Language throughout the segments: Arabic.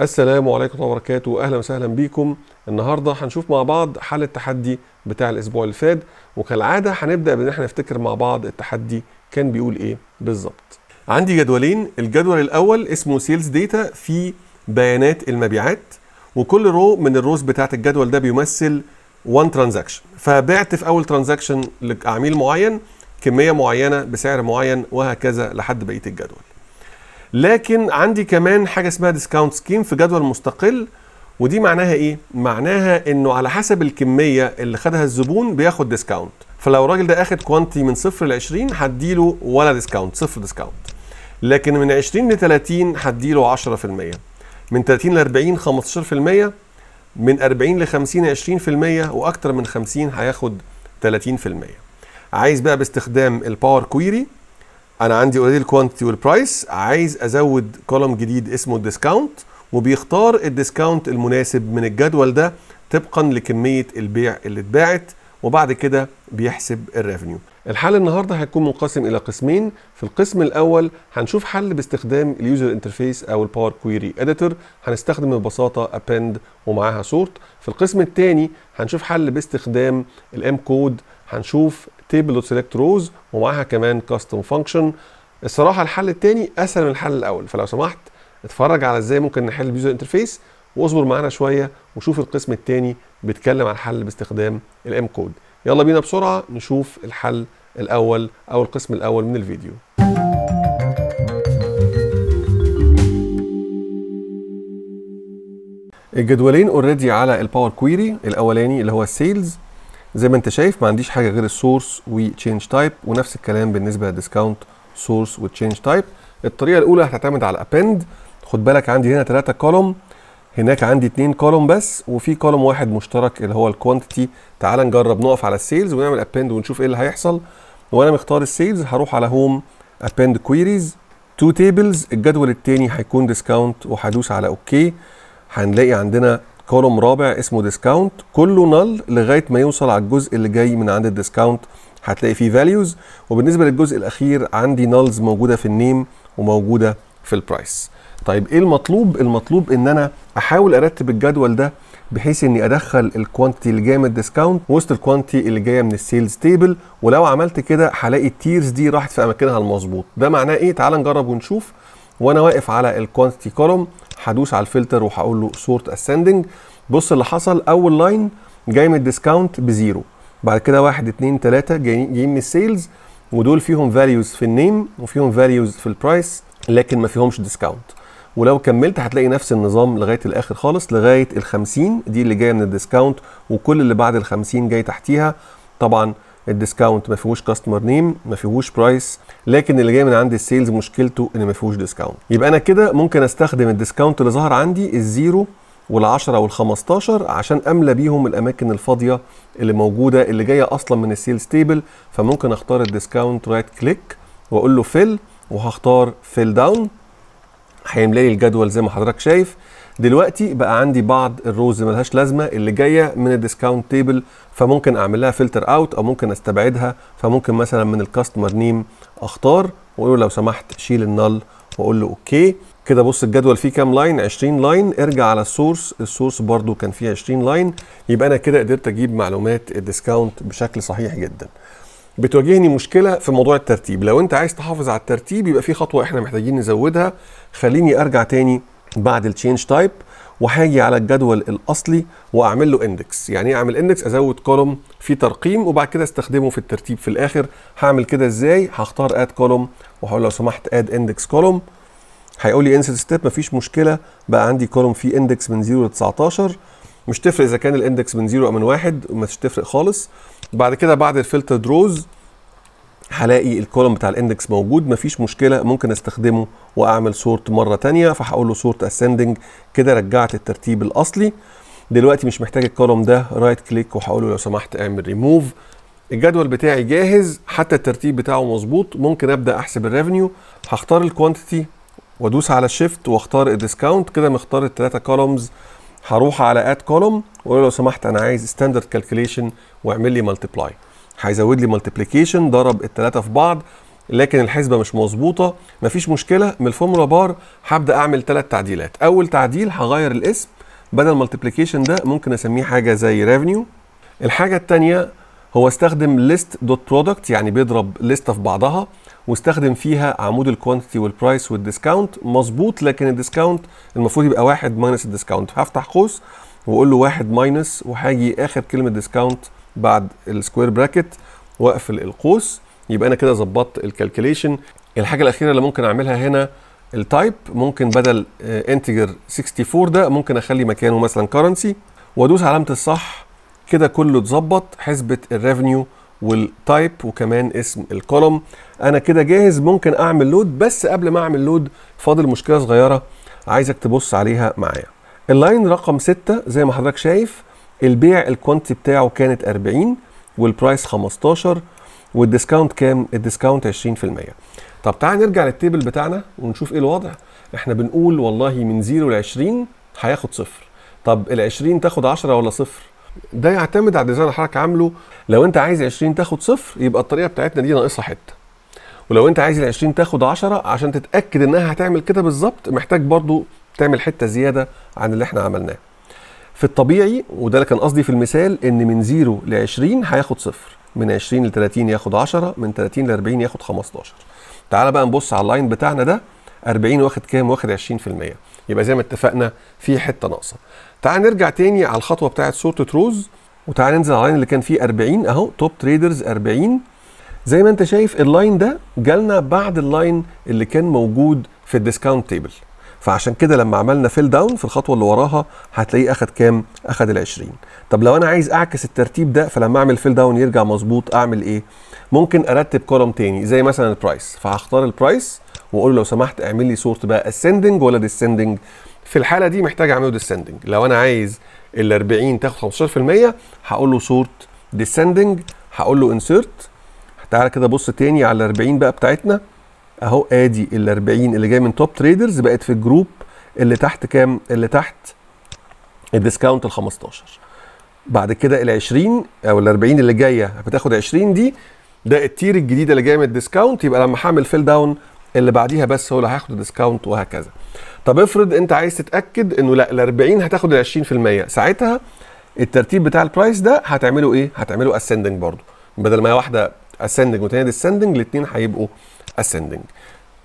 السلام عليكم ورحمه وبركاته اهلا وسهلا بيكم النهارده هنشوف مع بعض حل التحدي بتاع الاسبوع اللي فات وكالعاده هنبدا بان احنا نفتكر مع بعض التحدي كان بيقول ايه بالظبط عندي جدولين الجدول الاول اسمه سيلز داتا في بيانات المبيعات وكل رو من الروز بتاعه الجدول ده بيمثل 1 ترانزاكشن فبعت في اول ترانزاكشن لعميل معين كميه معينه بسعر معين وهكذا لحد بقيه الجدول لكن عندي كمان حاجه اسمها ديسكاونت سكيم في جدول مستقل ودي معناها ايه معناها انه على حسب الكميه اللي خدها الزبون بياخد ديسكاونت فلو الراجل ده اخد كوانتي من صفر ل 20 هديله ولا ديسكاونت صفر ديسكاونت لكن من 20 ل 30 هديله 10% من 30 ل 40 15% من 40 ل 50 20% واكتر من 50 هياخد 30% عايز بقى باستخدام الباور كويري انا عندي اوريدي الكوانتيتي والبرايس عايز ازود كولوم جديد اسمه الديسكاونت وبيختار الديسكاونت المناسب من الجدول ده طبقا لكميه البيع اللي اتباعت وبعد كده بيحسب الريفنيو الحل النهارده هيكون منقسم الى قسمين في القسم الاول هنشوف حل باستخدام اليوزر انترفيس او الباور كويري اديتور هنستخدم ببساطه ابند ومعاها سورت في القسم الثاني هنشوف حل باستخدام الام كود هنشوف تيبل دوت سيلكت روز ومعاها كمان كاستم فانكشن الصراحه الحل الثاني اسهل من الحل الاول فلو سمحت اتفرج على ازاي ممكن نحل اليوزر انترفيس واصبر معانا شويه وشوف القسم الثاني بيتكلم عن الحل باستخدام الام كود يلا بينا بسرعه نشوف الحل الاول او القسم الاول من الفيديو الجدولين اوريدي على الباور كويري الاولاني اللي هو السيلز زي ما انت شايف ما عنديش حاجه غير السورس وتشينج تايب ونفس الكلام بالنسبه للديسكاونت سورس وتشينج تايب الطريقه الاولى هتعتمد على الابند خد بالك عندي هنا ثلاثه كولوم هناك عندي اثنين كولوم بس وفي كولوم واحد مشترك اللي هو الكوانتيتي تعال نجرب نقف على السيلز ونعمل ابند ونشوف ايه اللي هيحصل وانا مختار السيلز هروح على هوم ابند كويريز تو تيبلز الجدول الثاني هيكون ديسكاونت وهدوس على اوكي هنلاقي عندنا كولوم رابع اسمه ديسكاونت كله نل لغايه ما يوصل على الجزء اللي جاي من عند الديسكاونت هتلاقي فيه فاليوز وبالنسبه للجزء الاخير عندي نلز موجوده في النيم وموجوده في البرايس طيب ايه المطلوب المطلوب ان انا احاول ارتب الجدول ده بحيث اني ادخل الكوانتيتي اللي جايه من الديسكاونت وسط الكوانتيتي اللي جايه من السيلز تيبل ولو عملت كده هلاقي التيرز دي راحت في اماكنها المظبوط ده معناه ايه تعال نجرب ونشوف وانا واقف على الكوانتيتي كولوم هدوس على الفلتر وهقول له سورت اسندنج بص اللي حصل اول لاين جاي من الديسكاونت بزيرو بعد كده واحد اتنين تلاته جايين جايين من السيلز ودول فيهم فاليوز في النيم وفيهم فاليوز في البرايس لكن ما فيهمش ديسكاونت ولو كملت هتلاقي نفس النظام لغايه الاخر خالص لغايه ال 50 دي اللي جايه من الديسكاونت وكل اللي بعد ال 50 جاي تحتيها طبعا الديسكاونت ما فيهوش كاستمر نيم ما فيهوش برايس لكن اللي جاي من عند السيلز مشكلته ان ما فيهوش ديسكاونت يبقى انا كده ممكن استخدم الديسكاونت اللي ظهر عندي الزيرو وال10 وال15 عشان املى بيهم الاماكن الفاضيه اللي موجوده اللي جايه اصلا من السيلز تيبل فممكن اختار الديسكاونت رايت كليك واقول له فيل وهختار فيل داون هيملى لي الجدول زي ما حضرتك شايف دلوقتي بقى عندي بعض الروز ملهاش لازمه اللي جايه من الديسكاونت تيبل فممكن اعمل لها فلتر اوت او ممكن استبعدها فممكن مثلا من الكاستمر نيم اختار واقول له لو سمحت شيل النل واقول له اوكي كده بص الجدول فيه كام لاين 20 لاين ارجع على السورس السورس برضو كان فيه 20 لاين يبقى انا كده قدرت اجيب معلومات الديسكاونت بشكل صحيح جدا بتواجهني مشكله في موضوع الترتيب لو انت عايز تحافظ على الترتيب يبقى في خطوه احنا محتاجين نزودها خليني ارجع تاني بعد التشينج تايب وهاجي على الجدول الاصلي واعمل له اندكس يعني ايه اعمل اندكس ازود كولوم في ترقيم وبعد كده استخدمه في الترتيب في الاخر هعمل كده ازاي هختار اد كولوم وهقول لو سمحت اد اندكس كولوم هيقول لي انسل ستيب مفيش مشكله بقى عندي كولوم فيه اندكس من 0 ل 19 مش تفرق اذا كان الاندكس من 0 او من 1 مش تفرق خالص بعد كده بعد الفلتر دروز هلاقي الكولوم بتاع الاندكس موجود مفيش مشكله ممكن استخدمه واعمل سورت مره ثانيه فهقول له سورت اسندنج كده رجعت الترتيب الاصلي دلوقتي مش محتاج الكولوم ده رايت كليك وهقول له لو سمحت اعمل ريموف الجدول بتاعي جاهز حتى الترتيب بتاعه مظبوط ممكن ابدا احسب الريفنيو هختار الكوانتيتي وادوس على الشيفت واختار الديسكاونت كده مختار الثلاثه كولومز هروح على اد كولوم واقول له لو سمحت انا عايز ستاندرد كالكوليشن واعمل لي ملتبلاي هيزود لي ملتبليكيشن ضرب الثلاثه في بعض لكن الحسبه مش مظبوطه مفيش مشكله من الفورمولا بار هبدا اعمل ثلاث تعديلات اول تعديل هغير الاسم بدل ملتبليكيشن ده ممكن اسميه حاجه زي ريفنيو الحاجه الثانيه هو استخدم ليست دوت برودكت يعني بيضرب ليست في بعضها واستخدم فيها عمود الكوانتيتي والبرايس والديسكاونت مظبوط لكن الديسكاونت المفروض يبقى واحد ماينس الديسكاونت هفتح قوس واقول له واحد ماينس وهاجي اخر كلمه ديسكاونت بعد السكوير براكت واقفل القوس يبقى انا كده ظبطت الكالكوليشن الحاجه الاخيره اللي ممكن اعملها هنا التايب ممكن بدل انتجر آه، 64 ده ممكن اخلي مكانه مثلا كرنسي وادوس علامه الصح كده كله اتظبط حسبه الريفنيو والتايب وكمان اسم الكولوم انا كده جاهز ممكن اعمل لود بس قبل ما اعمل لود فاضل مشكله صغيره عايزك تبص عليها معايا اللاين رقم 6 زي ما حضرتك شايف البيع الكوانتي بتاعه كانت 40 والبرايس 15 والديسكاونت كام الديسكاونت 20% طب تعال نرجع للتيبل بتاعنا ونشوف ايه الوضع احنا بنقول والله من 0 ل 20 هياخد صفر طب ال 20 تاخد 10 ولا صفر ده يعتمد على الديزاين اللي حضرتك عامله لو انت عايز 20 تاخد صفر يبقى الطريقه بتاعتنا دي ناقصها حته ولو انت عايز ال 20 تاخد 10 عشان تتاكد انها هتعمل كده بالظبط محتاج برضو تعمل حته زياده عن اللي احنا عملناه في الطبيعي وده اللي كان قصدي في المثال ان من 0 ل 20 هياخد صفر من 20 ل 30 ياخد 10 من 30 ل 40 ياخد 15 تعال بقى نبص على اللاين بتاعنا ده 40 واخد كام واخد 20% يبقى زي ما اتفقنا في حته ناقصه تعال نرجع تاني على الخطوه بتاعه سورت تروز وتعال ننزل على اللاين اللي كان فيه 40 اهو توب تريدرز 40 زي ما انت شايف اللاين ده جالنا بعد اللاين اللي كان موجود في الديسكاونت تيبل فعشان كده لما عملنا فيل داون في الخطوه اللي وراها هتلاقيه اخد كام اخد ال 20 طب لو انا عايز اعكس الترتيب ده فلما اعمل فيل داون يرجع مظبوط اعمل ايه ممكن ارتب كولوم تاني زي مثلا البرايس فهختار البرايس واقول له لو سمحت اعمل لي صورت بقى اسندنج ولا ديسندنج في الحاله دي محتاج اعمله ديسندنج لو انا عايز ال 40 تاخد 15% هقول له صورت ديسندنج هقول له انسيرت تعالى كده بص تاني على ال 40 بقى بتاعتنا اهو ادي ال 40 اللي جاي من توب تريدرز بقت في الجروب اللي تحت كام اللي تحت الديسكاونت ال 15 بعد كده ال 20 او ال 40 اللي جايه بتاخد 20 دي ده التير الجديده اللي جايه من الديسكاونت يبقى لما هعمل فيل داون اللي بعديها بس هو اللي هياخد الديسكاونت وهكذا طب افرض انت عايز تتاكد انه لا ال 40 هتاخد ال 20% ساعتها الترتيب بتاع البرايس ده هتعمله ايه هتعمله اسندنج برضه بدل ما هي واحده اسندنج والثانيه ديسندنج الاثنين هيبقوا ascending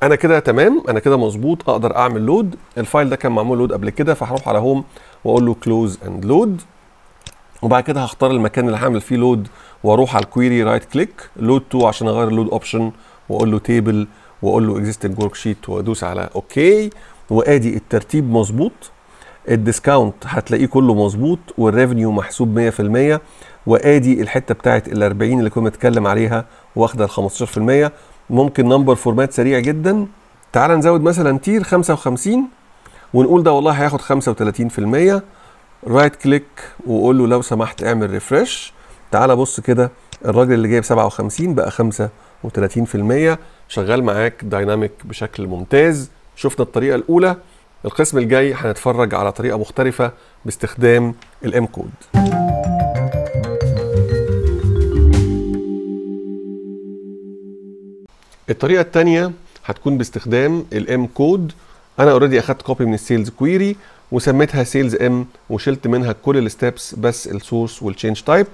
انا كده تمام انا كده مظبوط اقدر اعمل لود الفايل ده كان معمول لود قبل كده فهروح على هوم واقول له كلوز اند لود وبعد كده هختار المكان اللي هعمل فيه لود واروح على الكويري رايت كليك لود تو عشان اغير اللود اوبشن واقول له تيبل واقول له اكزيستنج ورك شيت وادوس على اوكي وادي الترتيب مظبوط الديسكاونت هتلاقيه كله مظبوط والريفنيو محسوب 100% وادي الحته بتاعت ال 40 اللي كنا بنتكلم عليها واخده ال 15% ممكن نمبر فورمات سريع جدا تعال نزود مثلا تير 55 ونقول ده والله هياخد 35% رايت كليك وقول له لو سمحت اعمل ريفرش تعال بص كده الراجل اللي جايب 57 بقى 35% شغال معاك دايناميك بشكل ممتاز شفنا الطريقه الاولى القسم الجاي هنتفرج على طريقه مختلفه باستخدام الام كود الطريقه الثانيه هتكون باستخدام الام كود انا اوريدي اخدت كوبي من السيلز كويري وسميتها سيلز ام وشلت منها كل الستبس بس السورس والتشينج تايب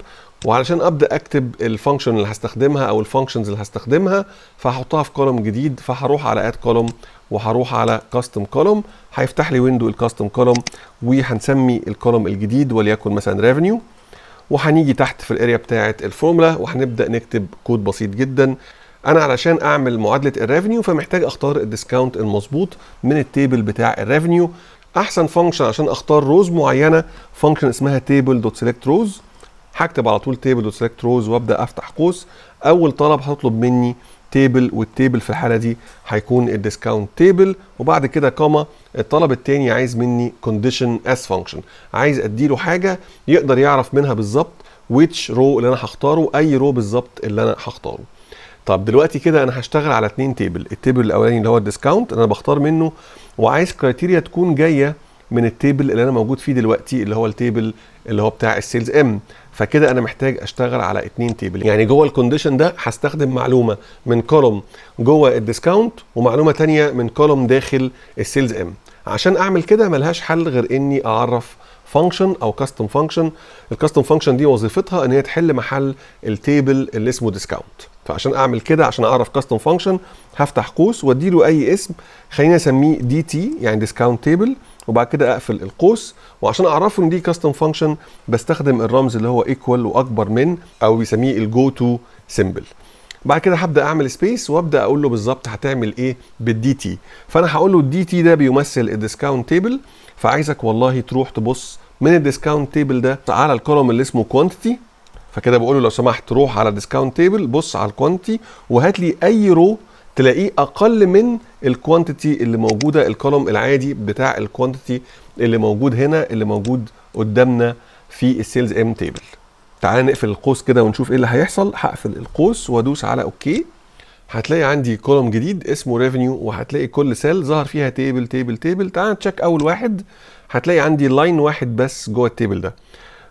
وعلشان ابدا اكتب الفانكشن اللي هستخدمها او الفانكشنز اللي هستخدمها فهحطها في كولوم جديد فهروح على اد كولوم وهروح على كاستم كولوم هيفتح لي ويندو الكاستم كولوم وهنسمي الكولوم الجديد وليكن مثلا ريفينيو وهنيجي تحت في الاريا بتاعه الفورمولا وهنبدا نكتب كود بسيط جدا انا علشان اعمل معادله الريفنيو فمحتاج اختار الديسكاونت المظبوط من التيبل بتاع الريفنيو احسن فانكشن عشان اختار روز معينه فانكشن اسمها تيبل دوت سيلكت روز هكتب على طول تيبل دوت سيلكت روز وابدا افتح قوس اول طلب هطلب مني تيبل والتيبل في الحاله دي هيكون الديسكاونت تيبل وبعد كده كوما الطلب التاني عايز مني كونديشن اس فانكشن عايز اديله حاجه يقدر يعرف منها بالظبط ويتش رو اللي انا هختاره اي رو بالظبط اللي انا هختاره طب دلوقتي كده انا هشتغل على اتنين تيبل التيبل الاولاني اللي هو الديسكاونت انا بختار منه وعايز كرايتيريا تكون جايه من التيبل اللي انا موجود فيه دلوقتي اللي هو التيبل اللي هو بتاع السيلز ام فكده انا محتاج اشتغل على اتنين تيبل يعني جوه الكونديشن ده هستخدم معلومه من كولوم جوه الديسكاونت ومعلومه تانية من كولوم داخل السيلز ام عشان اعمل كده ملهاش حل غير اني اعرف فانكشن او كاستم فانكشن الكاستم فانكشن دي وظيفتها ان هي تحل محل التيبل اللي اسمه ديسكاونت فعشان اعمل كده عشان اعرف كاستم فانكشن هفتح قوس وادي له اي اسم خليني اسميه دي تي يعني ديسكاونت تيبل وبعد كده اقفل القوس وعشان اعرفه ان دي كاستم فانكشن بستخدم الرمز اللي هو ايكوال واكبر من او بيسميه الجو تو سيمبل بعد كده هبدا اعمل سبيس وابدا اقول له بالظبط هتعمل ايه بالدي تي فانا هقول له الدي تي ده بيمثل الديسكاونت تيبل فعايزك والله تروح تبص من الديسكاونت تيبل ده على الكولوم اللي اسمه كوانتيتي فكده بقول له لو سمحت روح على الديسكاونت تيبل بص على الكوانتيتي وهات لي اي رو تلاقيه اقل من الكوانتيتي اللي موجوده الكولوم العادي بتاع الكوانتيتي اللي موجود هنا اللي موجود قدامنا في السيلز ام تيبل تعال نقفل القوس كده ونشوف ايه اللي هيحصل هقفل القوس وادوس على اوكي هتلاقي عندي كولوم جديد اسمه ريفينيو وهتلاقي كل سيل ظهر فيها تيبل تيبل تيبل تعال تشيك اول واحد هتلاقي عندي لاين واحد بس جوه التيبل ده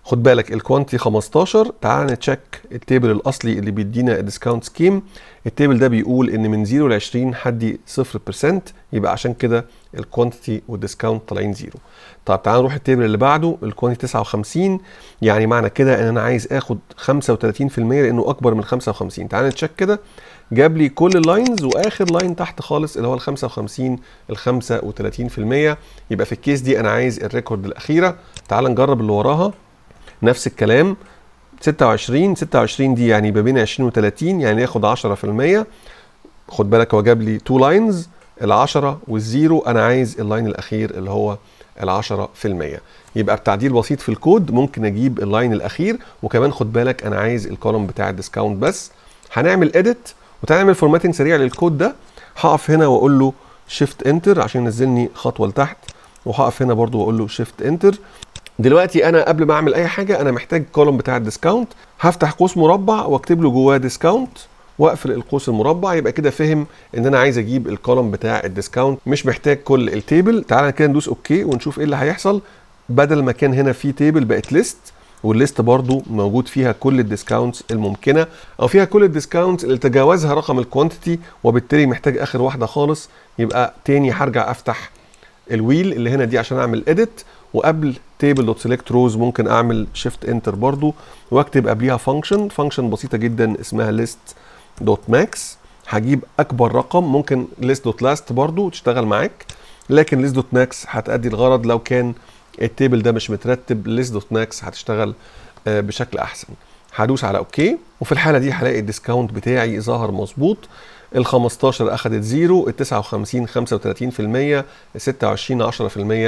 خد بالك الكوانتي 15 تعال نتشيك التيبل الاصلي اللي بيدينا الديسكاونت سكيم التيبل ده بيقول ان من 0 ل 20 حدي 0% يبقى عشان كده الكوانتي والديسكاونت طالعين زيرو طب تعال نروح التيبل اللي بعده الكوانتي 59 يعني معنى كده ان انا عايز اخد 35% لانه اكبر من 55 تعال نتشيك كده جاب لي كل اللاينز واخر لاين تحت خالص اللي هو ال 55 ال 35% يبقى في الكيس دي انا عايز الريكورد الاخيره تعال نجرب اللي وراها نفس الكلام 26 26 دي يعني ما بين 20 و30 يعني ياخد 10% خد بالك هو جاب لي تو لاينز ال10 والزيرو انا عايز اللاين الاخير اللي هو ال10% يبقى بتعديل بسيط في الكود ممكن اجيب اللاين الاخير وكمان خد بالك انا عايز الكولوم بتاع الديسكاونت بس هنعمل اديت وتعالى نعمل فورماتنج سريع للكود ده هقف هنا واقول له شيفت انتر عشان ينزلني خطوه لتحت وهقف هنا برضو واقول له شيفت انتر دلوقتي انا قبل ما اعمل اي حاجه انا محتاج كولوم بتاع الديسكاونت هفتح قوس مربع واكتب له جواه ديسكاونت واقفل القوس المربع يبقى كده فهم ان انا عايز اجيب الكولوم بتاع الديسكاونت مش محتاج كل التيبل تعالى كده ندوس اوكي ونشوف ايه اللي هيحصل بدل ما كان هنا في تيبل بقت ليست والليست برضو موجود فيها كل الديسكاونتس الممكنه او فيها كل الديسكاونتس اللي تجاوزها رقم الكوانتيتي وبالتالي محتاج اخر واحده خالص يبقى تاني هرجع افتح الويل اللي هنا دي عشان اعمل اديت وقبل تيبل دوت سيلكت روز ممكن اعمل شيفت انتر برضو واكتب قبليها فانكشن فانكشن بسيطه جدا اسمها ليست دوت ماكس هجيب اكبر رقم ممكن ليست دوت لاست برضو تشتغل معاك لكن ليست دوت ماكس هتأدي الغرض لو كان التيبل ده مش مترتب ليس دوت ماكس هتشتغل آه، بشكل احسن هدوس على اوكي وفي الحاله دي هلاقي الديسكاونت بتاعي ظهر مظبوط ال 15 اخذت زيرو ال 59 35% ال 26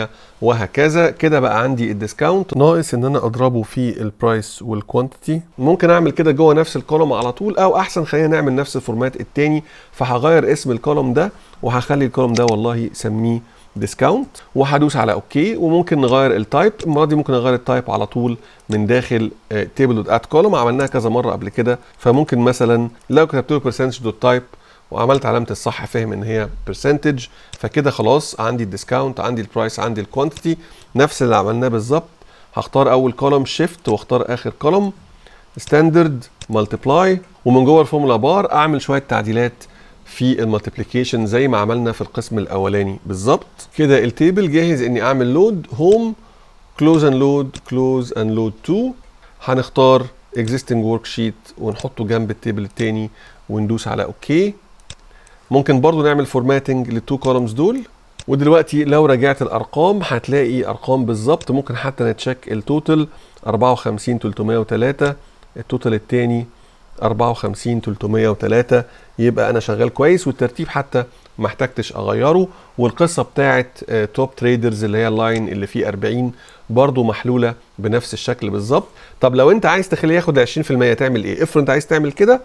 10% وهكذا كده بقى عندي الديسكاونت ناقص ان انا اضربه في البرايس والكوانتيتي ممكن اعمل كده جوه نفس الكولوم على طول او احسن خلينا نعمل نفس الفورمات التاني فهغير اسم الكولوم ده وهخلي الكولوم ده والله سميه ديسكاونت وهدوس على اوكي وممكن نغير التايب المره دي ممكن اغير التايب على طول من داخل تيبل دوت اد كولوم عملناها كذا مره قبل كده فممكن مثلا لو كتبت له برسنتج دوت تايب وعملت علامه الصح فهم ان هي برسنتج فكده خلاص عندي الديسكاونت عندي البرايس عندي الكوانتيتي نفس اللي عملناه بالظبط هختار اول كولوم شيفت واختار اخر كولوم ستاندرد مالتبلاي ومن جوه الفورمولا بار اعمل شويه تعديلات في المالتيبليكيشن زي ما عملنا في القسم الاولاني بالظبط كده التيبل جاهز اني اعمل لود هوم كلوز اند لود كلوز اند لود تو هنختار ورك شيت ونحطه جنب التيبل الثاني وندوس على اوكي okay. ممكن برضو نعمل فورماتنج للتو كولمز دول ودلوقتي لو راجعت الارقام هتلاقي ارقام بالظبط ممكن حتى نتشيك التوتال 54 303 التوتال الثاني 54 303 يبقى انا شغال كويس والترتيب حتى ما احتجتش اغيره والقصه بتاعه توب تريدرز اللي هي اللاين اللي فيه 40 برضو محلوله بنفس الشكل بالظبط طب لو انت عايز تخليه ياخد 20% تعمل ايه افرض انت عايز تعمل كده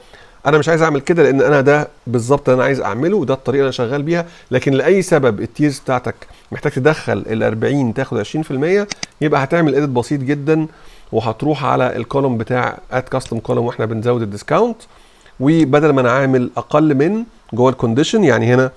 انا مش عايز اعمل كده لان انا ده بالظبط انا عايز اعمله وده الطريقه اللي انا شغال بيها لكن لاي سبب التيرز بتاعتك محتاج تدخل ال 40 تاخد 20% يبقى هتعمل اديت بسيط جدا وهتروح على الكولوم بتاع اد كاستم كولوم واحنا بنزود الديسكاونت وبدل ما انا عامل اقل من جوه الكونديشن يعني هنا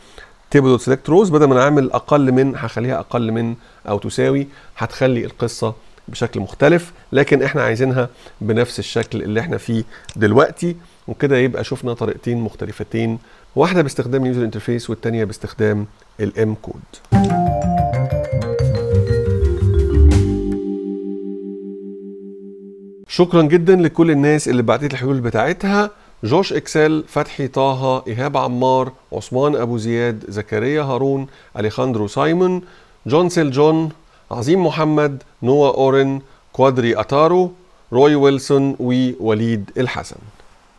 تيبل سيلكت روز بدل ما انا عامل اقل من هخليها اقل من او تساوي هتخلي القصه بشكل مختلف لكن احنا عايزينها بنفس الشكل اللي احنا فيه دلوقتي وكده يبقى شفنا طريقتين مختلفتين واحده باستخدام اليوزر انترفيس والثانيه باستخدام الام كود شكرا جدا لكل الناس اللي بعتت الحلول بتاعتها جوش اكسل فتحي طه ايهاب عمار عثمان ابو زياد زكريا هارون اليخاندرو سايمون جون سيل جون عظيم محمد نوا اورن كوادري اتارو روي ويلسون ووليد الحسن